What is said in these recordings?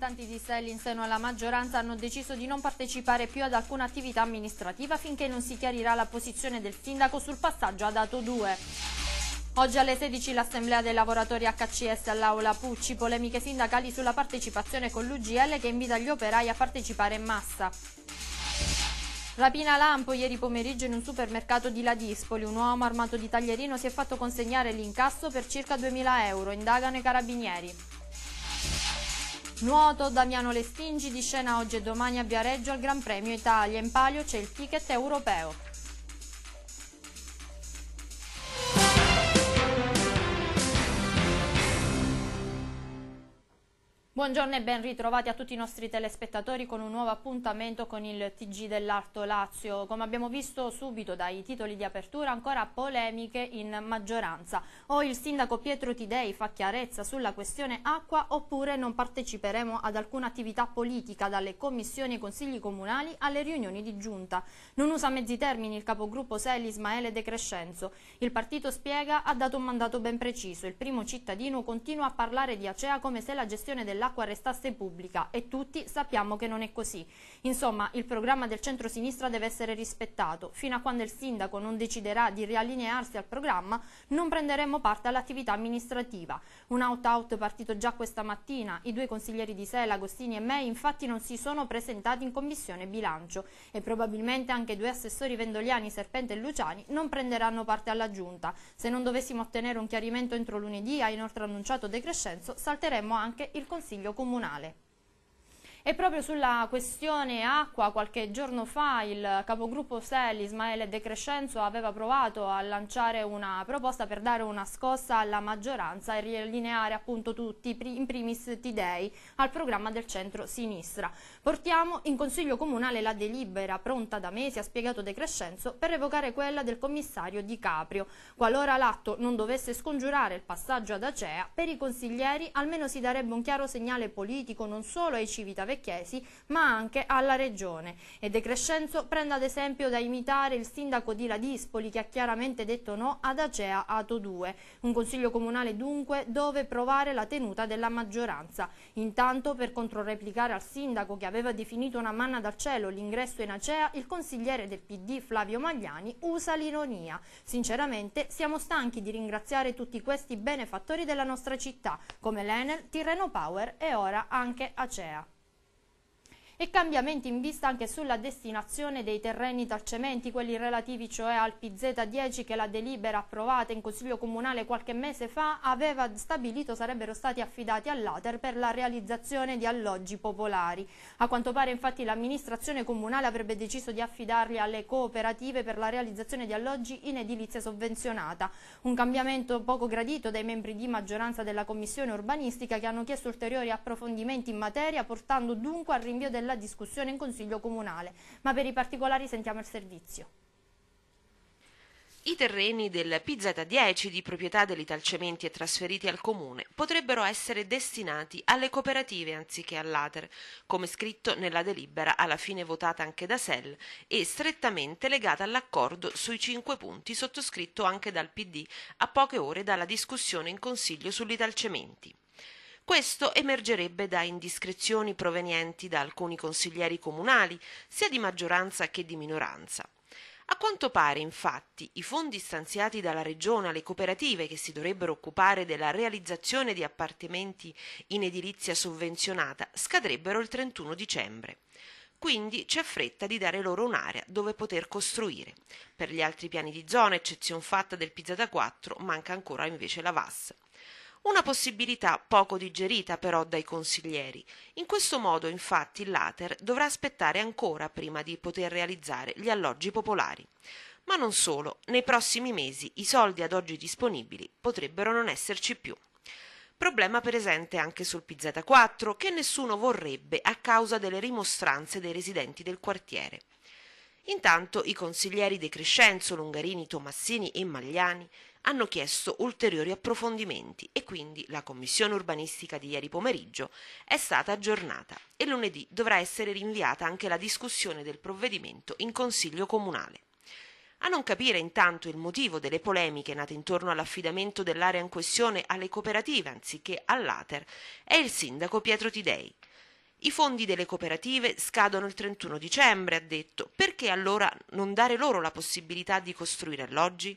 rappresentanti di Stella in seno alla maggioranza hanno deciso di non partecipare più ad alcuna attività amministrativa finché non si chiarirà la posizione del sindaco sul passaggio a dato 2. Oggi alle 16 l'Assemblea dei lavoratori HCS all'Aula Pucci, polemiche sindacali sulla partecipazione con l'UGL che invita gli operai a partecipare in massa. Rapina lampo ieri pomeriggio in un supermercato di Ladispoli. Un uomo armato di taglierino si è fatto consegnare l'incasso per circa 2.000 euro, indagano i carabinieri. Nuoto, Damiano Lespingi di scena oggi e domani a Viareggio al Gran Premio Italia. In palio c'è il ticket europeo. Buongiorno e ben ritrovati a tutti i nostri telespettatori con un nuovo appuntamento con il TG dell'Arto Lazio. Come abbiamo visto subito dai titoli di apertura, ancora polemiche in maggioranza. O il sindaco Pietro Tidei fa chiarezza sulla questione acqua oppure non parteciperemo ad alcuna attività politica dalle commissioni e consigli comunali alle riunioni di giunta. Non usa mezzi termini il capogruppo Seli Ismaele De Crescenzo. Il partito spiega ha dato un mandato ben preciso. Il primo cittadino continua a parlare di Acea come se la gestione dell'acqua l'acqua restasse pubblica e tutti sappiamo che non è così. Insomma, il programma del centro-sinistra deve essere rispettato. Fino a quando il sindaco non deciderà di riallinearsi al programma, non prenderemo parte all'attività amministrativa. Un out-out partito già questa mattina. I due consiglieri di Sela, Agostini e May, infatti non si sono presentati in commissione bilancio e probabilmente anche due assessori vendoliani, Serpente e Luciani, non prenderanno parte alla giunta. Se non dovessimo ottenere un chiarimento entro lunedì, ha inoltre annunciato De Crescenzo, salteremo anche il Consiglio Consiglio Comunale. E proprio sulla questione acqua, qualche giorno fa il capogruppo SEL Ismaele De Crescenzo aveva provato a lanciare una proposta per dare una scossa alla maggioranza e riallineare appunto tutti, in primis Tidei, al programma del centro-sinistra. Portiamo in Consiglio Comunale la delibera pronta da mesi, ha spiegato De Crescenzo, per revocare quella del commissario Di Caprio. Qualora l'atto non dovesse scongiurare il passaggio ad Acea, per i consiglieri almeno si darebbe un chiaro segnale politico non solo ai civitaventi, Vecchiesi, ma anche alla Regione. E De Crescenzo prende ad esempio da imitare il sindaco di Ladispoli che ha chiaramente detto no ad Acea Ato 2. Un consiglio comunale dunque dove provare la tenuta della maggioranza. Intanto per controreplicare al sindaco che aveva definito una manna dal cielo l'ingresso in Acea, il consigliere del PD Flavio Magliani usa l'ironia. Sinceramente siamo stanchi di ringraziare tutti questi benefattori della nostra città come l'Enel, Tirreno Power e ora anche Acea e cambiamenti in vista anche sulla destinazione dei terreni talcementi, quelli relativi cioè al PZ10 che la delibera approvata in Consiglio Comunale qualche mese fa aveva stabilito sarebbero stati affidati all'Ater per la realizzazione di alloggi popolari. A quanto pare infatti l'amministrazione comunale avrebbe deciso di affidarli alle cooperative per la realizzazione di alloggi in edilizia sovvenzionata. Un cambiamento poco gradito dai membri di maggioranza della Commissione Urbanistica che hanno chiesto ulteriori approfondimenti in materia portando dunque al rinvio della alla discussione in Consiglio Comunale, ma per i particolari sentiamo il servizio. I terreni del PZ10 di proprietà dell'Italcementi e trasferiti al comune potrebbero essere destinati alle cooperative anziché all'Ater, come scritto nella delibera alla fine votata anche da SEL e strettamente legata all'accordo sui cinque punti sottoscritto anche dal PD a poche ore dalla discussione in Consiglio sull'Italcementi questo emergerebbe da indiscrezioni provenienti da alcuni consiglieri comunali sia di maggioranza che di minoranza a quanto pare, infatti, i fondi stanziati dalla Regione alle cooperative che si dovrebbero occupare della realizzazione di appartamenti in edilizia sovvenzionata scadrebbero il 31 dicembre. Quindi c'è fretta di dare loro un'area dove poter costruire. Per gli altri piani di zona, eccezion fatta del Pizzata 4, manca ancora invece la VAS una possibilità poco digerita però dai consiglieri. In questo modo, infatti, l'Ater dovrà aspettare ancora prima di poter realizzare gli alloggi popolari. Ma non solo, nei prossimi mesi i soldi ad oggi disponibili potrebbero non esserci più. Problema presente anche sul PZ4 che nessuno vorrebbe a causa delle rimostranze dei residenti del quartiere. Intanto i consiglieri De Crescenzo, Longarini, Tomassini e Magliani hanno chiesto ulteriori approfondimenti e quindi la commissione urbanistica di ieri pomeriggio è stata aggiornata e lunedì dovrà essere rinviata anche la discussione del provvedimento in Consiglio Comunale. A non capire intanto il motivo delle polemiche nate intorno all'affidamento dell'area in questione alle cooperative anziché all'Ater è il sindaco Pietro Tidei. I fondi delle cooperative scadono il 31 dicembre, ha detto, perché allora non dare loro la possibilità di costruire alloggi?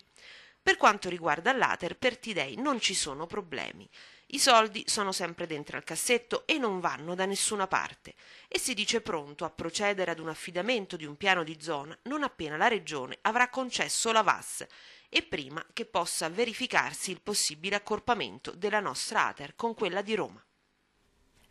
Per quanto riguarda l'Ater, per Tidei non ci sono problemi. I soldi sono sempre dentro al cassetto e non vanno da nessuna parte e si dice pronto a procedere ad un affidamento di un piano di zona non appena la Regione avrà concesso la VAS e prima che possa verificarsi il possibile accorpamento della nostra Ater con quella di Roma.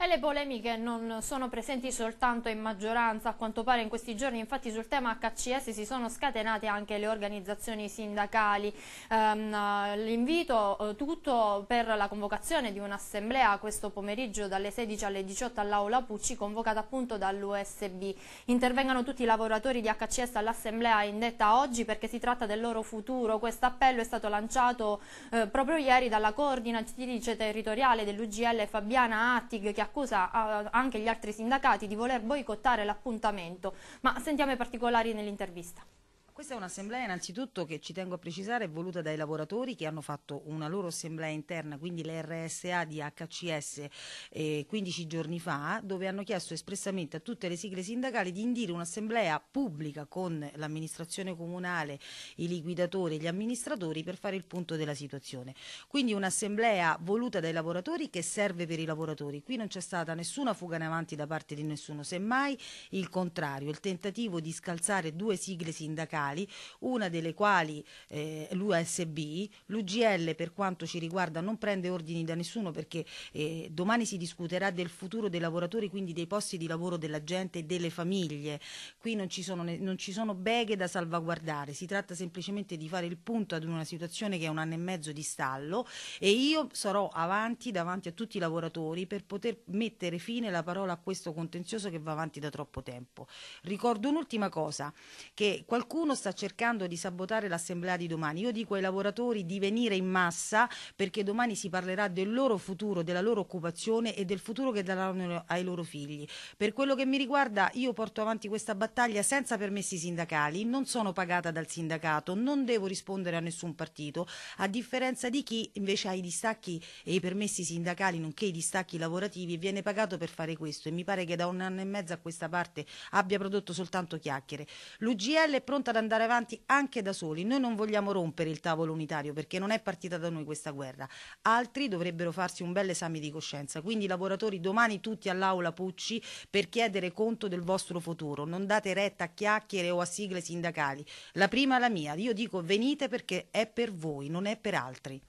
E le polemiche non sono presenti soltanto in maggioranza, a quanto pare in questi giorni infatti sul tema HCS si sono scatenate anche le organizzazioni sindacali. Um, L'invito eh, tutto per la convocazione di un'assemblea questo pomeriggio dalle 16 alle 18 all'Aula Pucci convocata appunto dall'USB. Intervengano tutti i lavoratori di HCS all'assemblea indetta oggi perché si tratta del loro futuro. Questo appello è stato lanciato eh, proprio ieri dalla coordinatrice territoriale dell'UGL Fabiana Attig che ha accusa eh, anche gli altri sindacati di voler boicottare l'appuntamento, ma sentiamo i particolari nell'intervista. Questa è un'assemblea innanzitutto che ci tengo a precisare è voluta dai lavoratori che hanno fatto una loro assemblea interna, quindi l'RSA di HCS eh, 15 giorni fa, dove hanno chiesto espressamente a tutte le sigle sindacali di indire un'assemblea pubblica con l'amministrazione comunale, i liquidatori e gli amministratori per fare il punto della situazione. Quindi un'assemblea voluta dai lavoratori che serve per i lavoratori. Qui non c'è stata nessuna fuga in avanti da parte di nessuno, semmai il contrario, il tentativo di scalzare due sigle sindacali verticali, una delle quali eh, l'USB, l'UGL per quanto ci riguarda non prende ordini da nessuno perché eh, domani si discuterà del futuro dei lavoratori, quindi dei posti di lavoro della gente e delle famiglie. Qui non ci sono, non ci sono beghe da salvaguardare, si tratta semplicemente di fare il punto ad una situazione che è un anno e mezzo di stallo e io sarò avanti davanti a tutti i lavoratori per poter mettere fine la parola a questo contenzioso che va avanti da troppo tempo. Ricordo un'ultima cosa che qualcuno qualcuno sta cercando di sabotare l'assemblea di domani. Io dico ai lavoratori di venire in massa perché domani si parlerà del loro futuro, della loro occupazione e del futuro che daranno ai loro figli. Per quello che mi riguarda io porto avanti questa battaglia senza permessi sindacali, non sono pagata dal sindacato, non devo rispondere a nessun partito, a differenza di chi invece ha i distacchi e i permessi sindacali, nonché i distacchi lavorativi e viene pagato per fare questo e mi pare che da un anno e mezzo a questa parte abbia prodotto soltanto chiacchiere. L'UGL è pronta ad andare avanti anche da soli. Noi non vogliamo rompere il tavolo unitario perché non è partita da noi questa guerra. Altri dovrebbero farsi un bel esame di coscienza. Quindi lavoratori domani tutti all'aula Pucci per chiedere conto del vostro futuro. Non date retta a chiacchiere o a sigle sindacali. La prima è la mia. Io dico venite perché è per voi, non è per altri.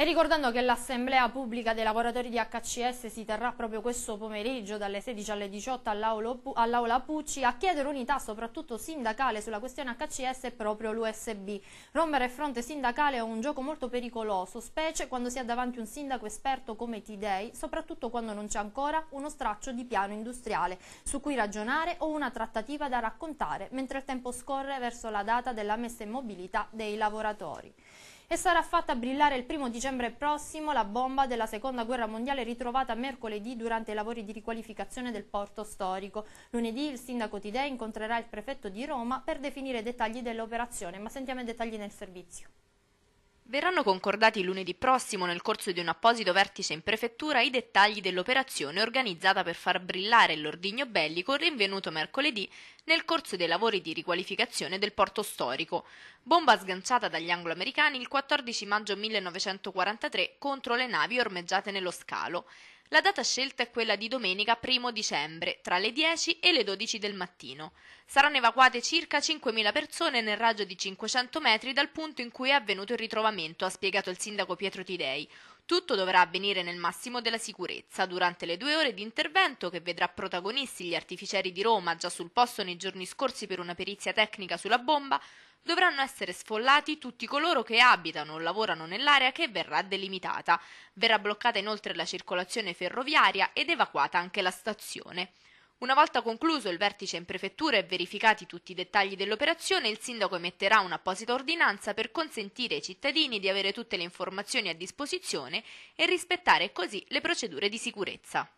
E ricordando che l'Assemblea Pubblica dei Lavoratori di HCS si terrà proprio questo pomeriggio dalle 16 alle 18 all'Aula Pucci a chiedere unità soprattutto sindacale sulla questione HCS è proprio l'USB. Rompere fronte sindacale è un gioco molto pericoloso, specie quando si ha davanti un sindaco esperto come T-Day, soprattutto quando non c'è ancora uno straccio di piano industriale su cui ragionare o una trattativa da raccontare mentre il tempo scorre verso la data della messa in mobilità dei lavoratori e sarà fatta brillare il primo dicembre prossimo la bomba della seconda guerra mondiale ritrovata mercoledì durante i lavori di riqualificazione del porto storico. Lunedì il sindaco Tidei incontrerà il prefetto di Roma per definire i dettagli dell'operazione, ma sentiamo i dettagli nel servizio. Verranno concordati lunedì prossimo nel corso di un apposito vertice in prefettura i dettagli dell'operazione organizzata per far brillare l'ordigno bellico rinvenuto mercoledì nel corso dei lavori di riqualificazione del porto storico, bomba sganciata dagli anglo-americani il 14 maggio 1943 contro le navi ormeggiate nello scalo. La data scelta è quella di domenica 1 dicembre, tra le 10 e le 12 del mattino. Saranno evacuate circa 5.000 persone nel raggio di 500 metri dal punto in cui è avvenuto il ritrovamento, ha spiegato il sindaco Pietro Tidei. Tutto dovrà avvenire nel massimo della sicurezza durante le due ore di intervento che vedrà protagonisti gli artificieri di Roma già sul posto nei giorni scorsi per una perizia tecnica sulla bomba, dovranno essere sfollati tutti coloro che abitano o lavorano nell'area che verrà delimitata. Verrà bloccata inoltre la circolazione ferroviaria ed evacuata anche la stazione. Una volta concluso il vertice in prefettura e verificati tutti i dettagli dell'operazione, il sindaco emetterà un'apposita ordinanza per consentire ai cittadini di avere tutte le informazioni a disposizione e rispettare così le procedure di sicurezza.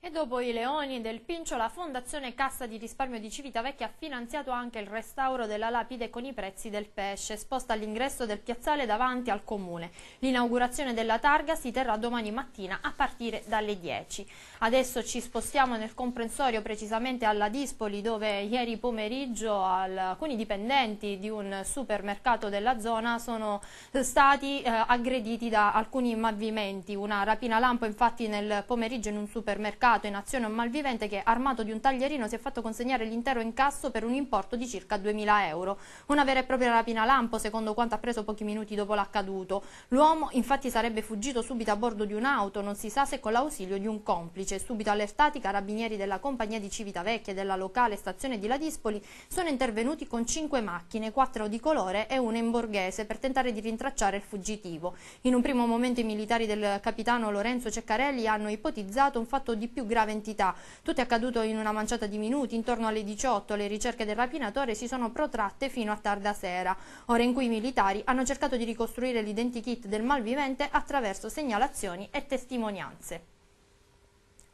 E dopo i leoni del Pincio, la Fondazione Cassa di Risparmio di Civitavecchia ha finanziato anche il restauro della lapide con i prezzi del pesce, esposta all'ingresso del piazzale davanti al comune. L'inaugurazione della targa si terrà domani mattina a partire dalle 10. Adesso ci spostiamo nel comprensorio, precisamente alla Dispoli, dove ieri pomeriggio alcuni dipendenti di un supermercato della zona sono stati eh, aggrediti da alcuni movimenti. Una rapina lampo infatti nel pomeriggio in un supermercato portato in azione un malvivente che, armato di un taglierino, si è fatto consegnare l'intero incasso per un importo di circa 2.000 euro. Una vera e propria rapina lampo, secondo quanto appreso pochi minuti dopo l'accaduto. L'uomo, infatti, sarebbe fuggito subito a bordo di un'auto, non si sa se con l'ausilio di un complice. Subito allertati, i carabinieri della compagnia di Civitavecchia e della locale stazione di Ladispoli sono intervenuti con cinque macchine, quattro di colore e una in borghese, per tentare di rintracciare il fuggitivo. In un primo momento i militari del capitano Lorenzo Ceccarelli hanno ipotizzato un fatto di più più grave entità. Tutto è accaduto in una manciata di minuti, intorno alle 18 le ricerche del rapinatore si sono protratte fino a tarda sera, ora in cui i militari hanno cercato di ricostruire l'identikit del malvivente attraverso segnalazioni e testimonianze.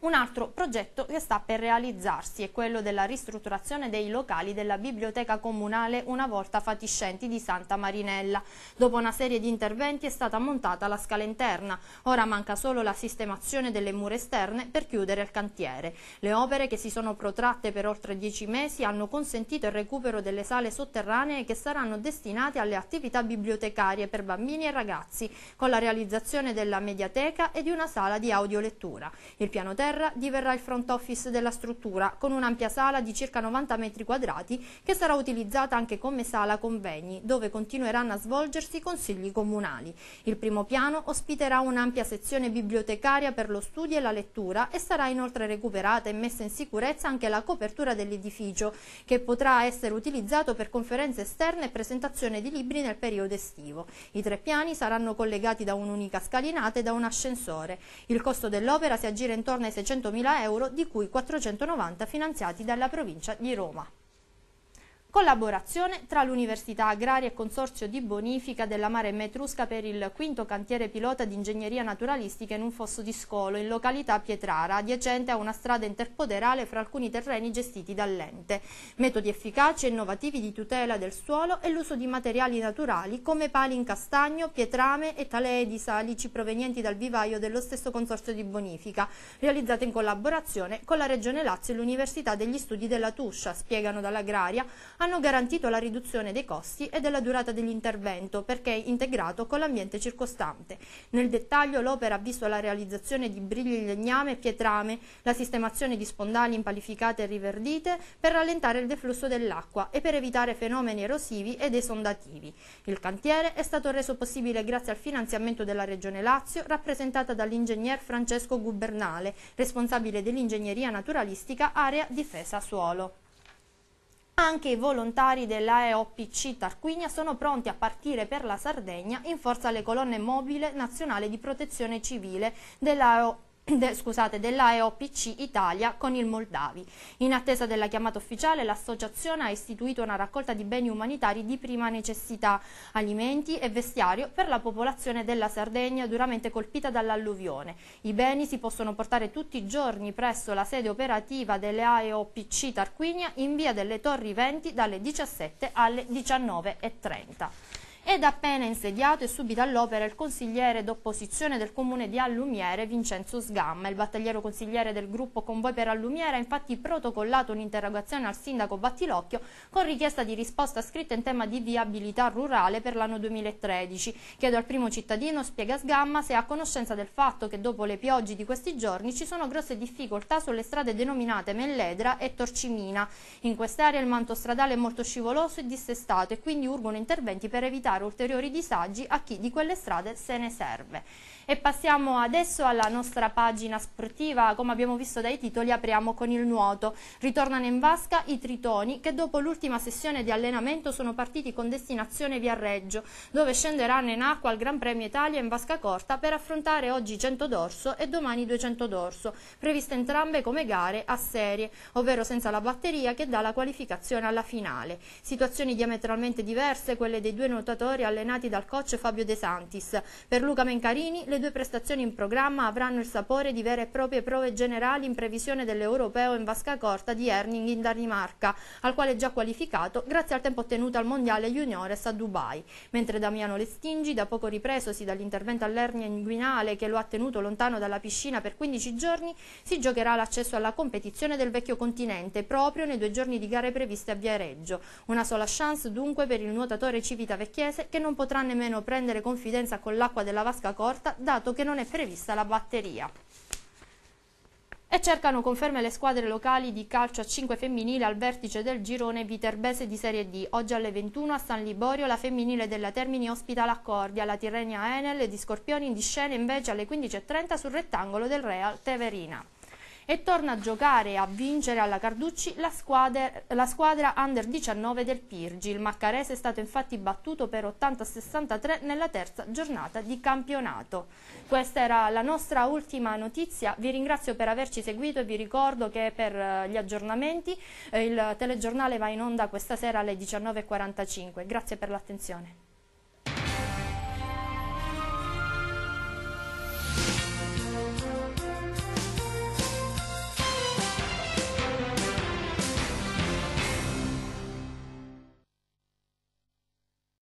Un altro progetto che sta per realizzarsi è quello della ristrutturazione dei locali della biblioteca comunale una volta fatiscenti di Santa Marinella. Dopo una serie di interventi è stata montata la scala interna, ora manca solo la sistemazione delle mura esterne per chiudere il cantiere. Le opere che si sono protratte per oltre dieci mesi hanno consentito il recupero delle sale sotterranee che saranno destinate alle attività bibliotecarie per bambini e ragazzi, con la realizzazione della mediateca e di una sala di audiolettura. Il piano terra terra diverrà il front office della struttura, con un'ampia sala di circa 90 metri quadrati che sarà utilizzata anche come sala convegni, dove continueranno a svolgersi consigli comunali. Il primo piano ospiterà un'ampia sezione bibliotecaria per lo studio e la lettura e sarà inoltre recuperata e messa in sicurezza anche la copertura dell'edificio, che potrà essere utilizzato per conferenze esterne e presentazione di libri nel periodo estivo. I tre piani saranno collegati da un'unica scalinata e da un ascensore. Il costo dell'opera si aggira intorno ai 600 700.000 euro, di cui 490 finanziati dalla provincia di Roma collaborazione tra l'Università Agraria e Consorzio di Bonifica della Mare Metrusca per il quinto cantiere pilota di ingegneria naturalistica in un fosso di scolo in località Pietrara, adiacente a una strada interpoderale fra alcuni terreni gestiti dall'ente. Metodi efficaci e innovativi di tutela del suolo e l'uso di materiali naturali come pali in castagno, pietrame e talee di salici provenienti dal vivaio dello stesso Consorzio di Bonifica, realizzate in collaborazione con la Regione Lazio e l'Università degli Studi della Tuscia, spiegano dall'Agraria, hanno garantito la riduzione dei costi e della durata dell'intervento perché integrato con l'ambiente circostante. Nel dettaglio l'opera ha visto la realizzazione di brigli legname e pietrame, la sistemazione di spondali impalificate e riverdite per rallentare il deflusso dell'acqua e per evitare fenomeni erosivi ed esondativi. Il cantiere è stato reso possibile grazie al finanziamento della Regione Lazio rappresentata dall'ingegner Francesco Gubernale, responsabile dell'ingegneria naturalistica area difesa suolo. Anche i volontari dell'AEOPC Tarquinia sono pronti a partire per la Sardegna in forza alle colonne mobile nazionale di protezione civile dell'AEOPC de, scusate, della EOPC Italia con il Moldavi. In attesa della chiamata ufficiale l'associazione ha istituito una raccolta di beni umanitari di prima necessità, alimenti e vestiario per la popolazione della Sardegna duramente colpita dall'alluvione. I beni si possono portare tutti i giorni presso la sede operativa della EOPC Tarquinia in via delle Torri 20 dalle 17 alle 19.30 ed appena insediato è subito all'opera il consigliere d'opposizione del comune di Allumiere Vincenzo Sgamma. Il battagliero consigliere del gruppo Convoi per Allumiere ha infatti protocollato un'interrogazione al sindaco Battilocchio con richiesta di risposta scritta in tema di viabilità rurale per l'anno 2013. Chiedo al primo cittadino, spiega Sgamma, se ha conoscenza del fatto che dopo le piogge di questi giorni ci sono grosse difficoltà sulle strade denominate Melledra e Torcimina. In quest'area il manto stradale è molto scivoloso e dissestato e quindi urgono interventi per evitare evitare ulteriori disagi a chi di quelle strade se ne serve. E passiamo adesso alla nostra pagina sportiva, come abbiamo visto dai titoli apriamo con il nuoto. Ritornano in vasca i tritoni che dopo l'ultima sessione di allenamento sono partiti con destinazione Viareggio, dove scenderanno in acqua al Gran Premio Italia in vasca corta per affrontare oggi 100 d'orso e domani 200 d'orso, previste entrambe come gare a serie, ovvero senza la batteria che dà la qualificazione alla finale. Situazioni diametralmente diverse quelle dei due nuotatori allenati dal coach Fabio De Santis. Per Luca Mencarini le due prestazioni in programma avranno il sapore di vere e proprie prove generali in previsione dell'Europeo in vasca corta di Erning in Danimarca, al quale è già qualificato grazie al tempo ottenuto al Mondiale Juniores a Dubai. Mentre Damiano Lestingi, da poco ripresosi dall'intervento all'ernia inguinale che lo ha tenuto lontano dalla piscina per 15 giorni, si giocherà l'accesso alla competizione del vecchio continente proprio nei due giorni di gare previste a Viareggio. Una sola chance dunque per il nuotatore civita vecchiese che non potrà nemmeno prendere confidenza con l'acqua della vasca corta dato che non è prevista la batteria. E cercano conferme le squadre locali di calcio a 5 femminile al vertice del girone Viterbese di Serie D. Oggi alle 21 a San Liborio la femminile della Termini ospita l'Accordia, la Tirrenia Enel di Scorpioni in discena invece alle 15.30 sul rettangolo del Real Teverina e torna a giocare e a vincere alla Carducci la squadra, la squadra under 19 del Pirgi. Il Maccarese è stato infatti battuto per 80-63 nella terza giornata di campionato. Questa era la nostra ultima notizia, vi ringrazio per averci seguito e vi ricordo che per eh, gli aggiornamenti eh, il telegiornale va in onda questa sera alle 19.45. Grazie per l'attenzione.